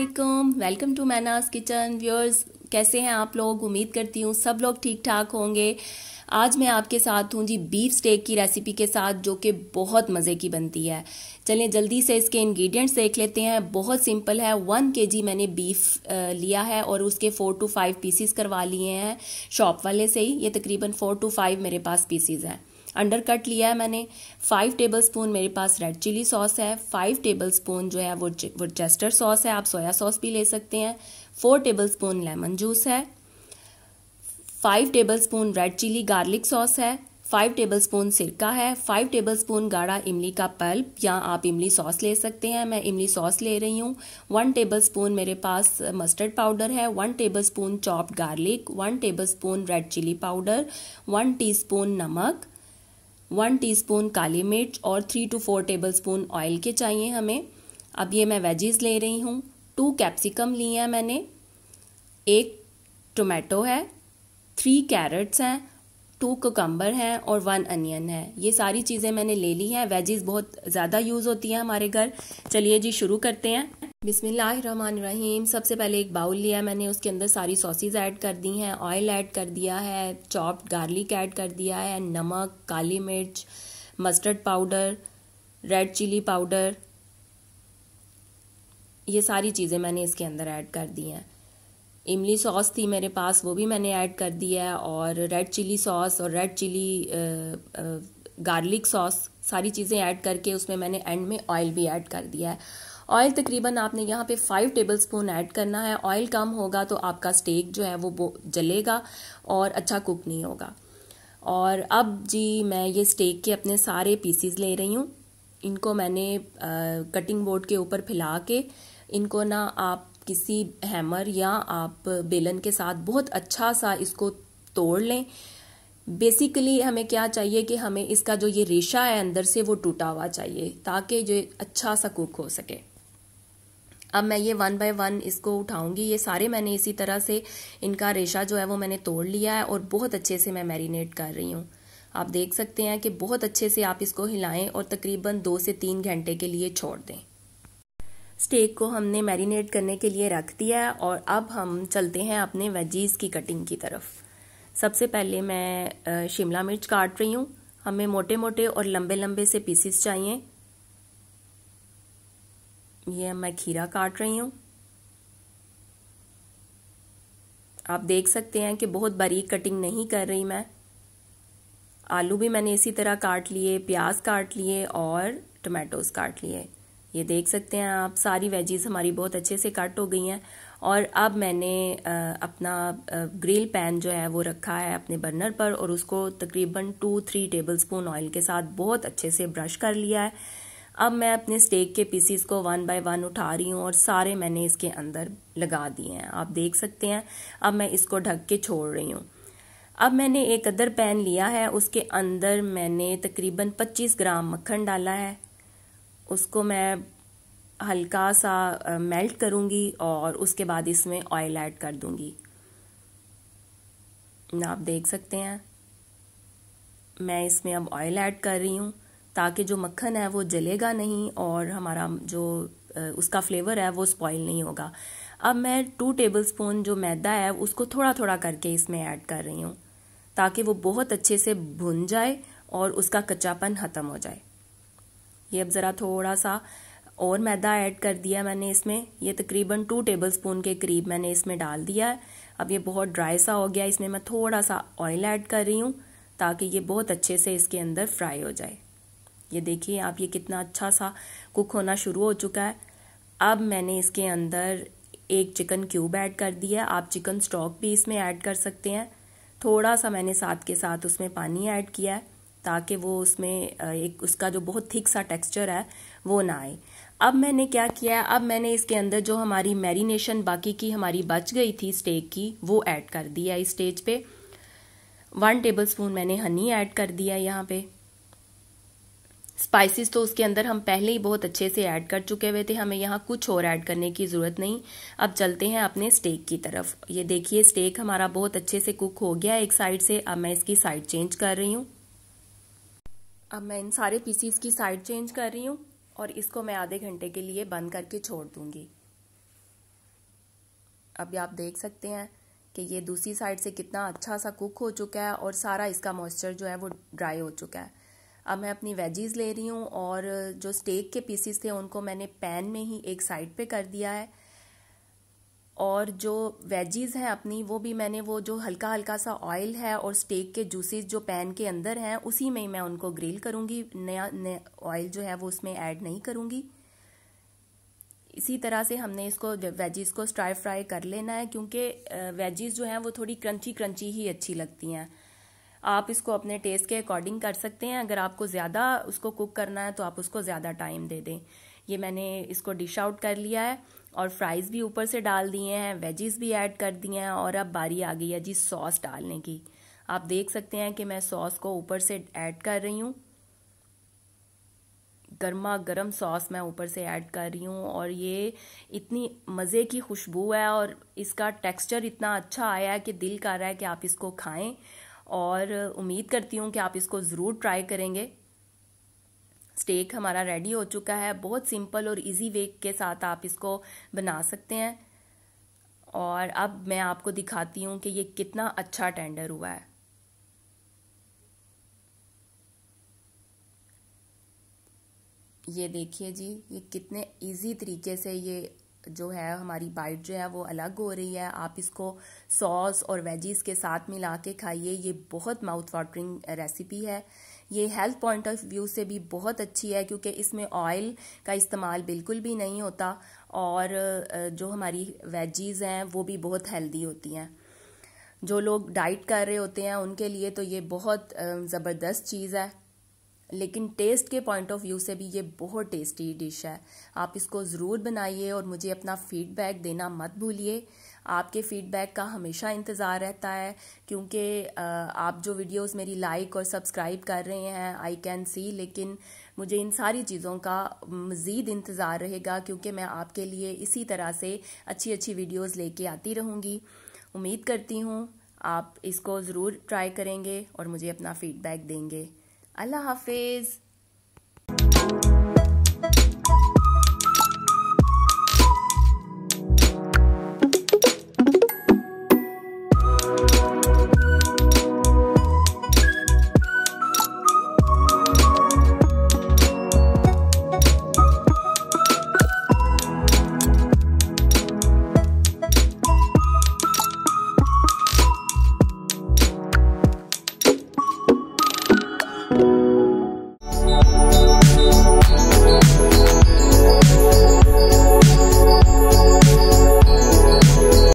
Aslam welcome to मैनास kitchen viewers कैसे हैं आप लोग उम्मीद करती हूँ सब लोग ठीक ठाक होंगे आज मैं आपके साथ हूँ जी बीफ स्टेक की रेसिपी के साथ जो कि बहुत मज़े की बनती है चलिए जल्दी से इसके इंग्रेडिएंट्स देख लेते हैं बहुत सिंपल है वन के जी मैंने बीफ लिया है और उसके फ़ोर टू फाइव पीसीस करवा लिए हैं शॉप वाले से ही ये तकरीबन फ़ोर टू फाइव मेरे पास पीसीज हैं अंडर कट लिया है मैंने फाइव टेबल स्पून मेरे पास रेड चिली सॉस है फाइव टेबल स्पून जो है वो वो चेस्टर सॉस है आप सोया सॉस भी ले सकते हैं four tablespoon lemon juice है five tablespoon red chilli garlic sauce है फाइव टेबल स्पून सिरका है फाइव टेबल स्पून गाढ़ा इमली का पल्प या आप इमली सॉस ले सकते हैं मैं इमली सॉस ले रही हूँ वन टेबल स्पून मेरे पास मस्टर्ड पाउडर है one tablespoon chopped garlic one tablespoon red chilli powder one spoon नमक वन टीस्पून काली मिर्च और three two four tablespoon oil के चाहिए हमें अब ये मैं वेजीज ले रही हूँ टू कैप्सिकम लिए हैं मैंने एक टोमेटो है थ्री कैरेट्स हैं टू कोकम्बर हैं और वन अनियन है ये सारी चीज़ें मैंने ले ली हैं वेजीज बहुत ज़्यादा यूज़ होती हैं हमारे घर चलिए जी शुरू करते हैं बिसमीम सबसे पहले एक बाउल लिया मैंने उसके अंदर सारी सॉसेज ऐड कर दी हैं ऑयल ऐड कर दिया है चॉप्ड गार्लिक ऐड कर दिया है नमक काली मिर्च mustard powder red chilli powder ये सारी चीज़ें मैंने इसके अंदर ऐड कर दी हैं इमली सॉस थी मेरे पास वो भी मैंने ऐड कर दी है और रेड चिली सॉस और रेड चिली गार्लिक सॉस सारी चीज़ें ऐड करके उसमें मैंने एंड में ऑयल भी ऐड कर दिया है ऑयल तकरीबन आपने यहाँ पे फाइव टेबल स्पून ऐड करना है ऑयल कम होगा तो आपका स्टेक जो है वो जलेगा और अच्छा कुक नहीं होगा और अब जी मैं ये स्टेक के अपने सारे पीसीज ले रही हूँ इनको मैंने आ, कटिंग बोर्ड के ऊपर फैला के इनको ना आप किसी हैमर या आप बेलन के साथ बहुत अच्छा सा इसको तोड़ लें बेसिकली हमें क्या चाहिए कि हमें इसका जो ये रेशा है अंदर से वो टूटा हुआ चाहिए ताकि जो अच्छा सा कुक हो सके अब मैं ये वन बाय वन इसको उठाऊंगी ये सारे मैंने इसी तरह से इनका रेशा जो है वो मैंने तोड़ लिया है और बहुत अच्छे से मैं मैरिनेट कर रही हूँ आप देख सकते हैं कि बहुत अच्छे से आप इसको हिलाएं और तकरीबन दो से तीन घंटे के लिए छोड़ दें स्टेक को हमने मैरिनेट करने के लिए रख दिया है और अब हम चलते हैं अपने वेजीज़ की कटिंग की तरफ सबसे पहले मैं शिमला मिर्च काट रही हूँ हमें मोटे मोटे और लंबे लंबे से पीसेस चाहिए ये मैं खीरा काट रही हूँ आप देख सकते हैं कि बहुत बारीक कटिंग नहीं कर रही मैं आलू भी मैंने इसी तरह काट लिए प्याज काट लिए और टमाटोज काट लिए ये देख सकते हैं आप सारी वेजीज हमारी बहुत अच्छे से कट हो गई हैं और अब मैंने अपना ग्रिल पैन जो है वो रखा है अपने बर्नर पर और उसको तकरीबन two three tablespoon oil के साथ बहुत अच्छे से ब्रश कर लिया है अब मैं अपने स्टेक के पीसीस को वन बाय वन उठा रही हूँ और सारे मैंने इसके अंदर लगा दिए हैं आप देख सकते हैं अब मैं इसको ढक के छोड़ रही हूँ अब मैंने एक अदर पैन लिया है उसके अंदर मैंने तकरीबन 25 ग्राम मक्खन डाला है उसको मैं हल्का सा मेल्ट करूंगी और उसके बाद इसमें ऑयल ऐड कर दूंगी आप देख सकते हैं मैं इसमें अब ऑयल ऐड कर रही हूँ ताकि जो मक्खन है वो जलेगा नहीं और हमारा जो उसका फ्लेवर है वो स्पॉइल नहीं होगा अब मैं टू टेबल स्पून जो मैदा है उसको थोड़ा थोड़ा करके इसमें ऐड कर रही हूँ ताकि वो बहुत अच्छे से भुन जाए और उसका कच्चापन ख़त्म हो जाए ये अब ज़रा थोड़ा सा और मैदा ऐड कर दिया मैंने इसमें ये तकरीबन टू टेबल स्पून के करीब मैंने इसमें डाल दिया है अब ये बहुत ड्राई सा हो गया इसमें मैं थोड़ा सा ऑयल ऐड कर रही हूँ ताकि ये बहुत अच्छे से इसके अंदर फ्राई हो जाए ये देखिए आप ये कितना अच्छा सा कुक होना शुरू हो चुका है अब मैंने इसके अंदर एक चिकन क्यूब ऐड कर दिया है आप चिकन स्टॉक भी इसमें ऐड कर सकते हैं थोड़ा सा मैंने साथ के साथ उसमें पानी ऐड किया है ताकि वो उसमें एक उसका जो बहुत थिक सा टेक्सचर है वो ना आए अब मैंने क्या किया है अब मैंने इसके अंदर जो हमारी मैरिनेशन बाकी की हमारी बच गई थी स्टेक की वो ऐड कर दिया इस स्टेज पे वन टेबल स्पून मैंने हनी ऐड कर दिया यहाँ पे स्पाइसेस तो उसके अंदर हम पहले ही बहुत अच्छे से ऐड कर चुके हुए थे हमें यहाँ कुछ और ऐड करने की ज़रूरत नहीं अब चलते हैं अपने स्टेक की तरफ ये देखिए स्टेक हमारा बहुत अच्छे से कुक हो गया एक साइड से अब मैं इसकी साइड चेंज कर रही हूँ अब मैं इन सारे पीसीस की साइड चेंज कर रही हूँ और इसको मैं आधे घंटे के लिए बंद करके छोड़ दूंगी अभी आप देख सकते हैं कि ये दूसरी साइड से कितना अच्छा सा कुक हो चुका है और सारा इसका मॉइस्चर जो है वो ड्राई हो चुका है अब मैं अपनी वेजीज़ ले रही हूँ और जो स्टेक के पीसीस थे उनको मैंने पैन में ही एक साइड पे कर दिया है और जो वेजीज़ हैं अपनी वो भी मैंने वो जो हल्का हल्का सा ऑयल है और स्टेक के जूसेस जो पैन के अंदर हैं उसी में मैं उनको ग्रिल करूँगी नया ऑयल जो है वो उसमें ऐड नहीं करूँगी इसी तरह से हमने इसको वेजीज़ को स्ट्राई फ्राई कर लेना है क्योंकि वेजीज़ जो हैं वो थोड़ी क्रंची क्रंची ही अच्छी लगती हैं आप इसको अपने टेस्ट के अकॉर्डिंग कर सकते हैं अगर आपको ज़्यादा उसको कुक करना है तो आप उसको ज़्यादा टाइम दे दें ये मैंने इसको डिश आउट कर लिया है और फ्राइज़ भी ऊपर से डाल दिए हैं वेजेस भी ऐड कर दिए हैं और अब बारी आ गई है जी सॉस डालने की आप देख सकते हैं कि मैं सॉस को ऊपर से ऐड कर रही हूँ गर्मा गर्म सॉस मैं ऊपर से ऐड कर रही हूँ और ये इतनी मज़े की खुशबू है और इसका टेक्सचर इतना अच्छा आया है कि दिल कर रहा है कि आप इसको खाएं और उम्मीद करती हूँ कि आप इसको ज़रूर ट्राई करेंगे स्टेक हमारा रेडी हो चुका है बहुत सिंपल और इजी वे के साथ आप इसको बना सकते हैं और अब मैं आपको दिखाती हूँ कि ये कितना अच्छा टेंडर हुआ है ये देखिए जी ये कितने इजी तरीके से ये जो है हमारी बाइट जो है वो अलग हो रही है आप इसको सॉस और वेजीज के साथ मिला के खाइए ये बहुत माउथ वाटरिंग रेसिपी है ये हेल्थ पॉइंट ऑफ व्यू से भी बहुत अच्छी है क्योंकि इसमें ऑयल का इस्तेमाल बिल्कुल भी नहीं होता और जो हमारी वेजीज़ हैं वो भी बहुत हेल्दी होती हैं जो लोग डाइट कर रहे होते हैं उनके लिए तो ये बहुत ज़बरदस्त चीज़ है लेकिन टेस्ट के पॉइंट ऑफ व्यू से भी ये बहुत टेस्टी डिश है आप इसको ज़रूर बनाइए और मुझे अपना फ़ीडबैक देना मत भूलिए आपके फ़ीडबैक का हमेशा इंतज़ार रहता है क्योंकि आप जो वीडियोस मेरी लाइक और सब्सक्राइब कर रहे हैं आई कैन सी लेकिन मुझे इन सारी चीज़ों का मज़ीद इंतज़ार रहेगा क्योंकि मैं आपके लिए इसी तरह से अच्छी अच्छी वीडियोज़ लेके आती रहूँगी उम्मीद करती हूँ आप इसको ज़रूर ट्राई करेंगे और मुझे अपना फ़ीडबैक देंगे अल्लाह हाफिज़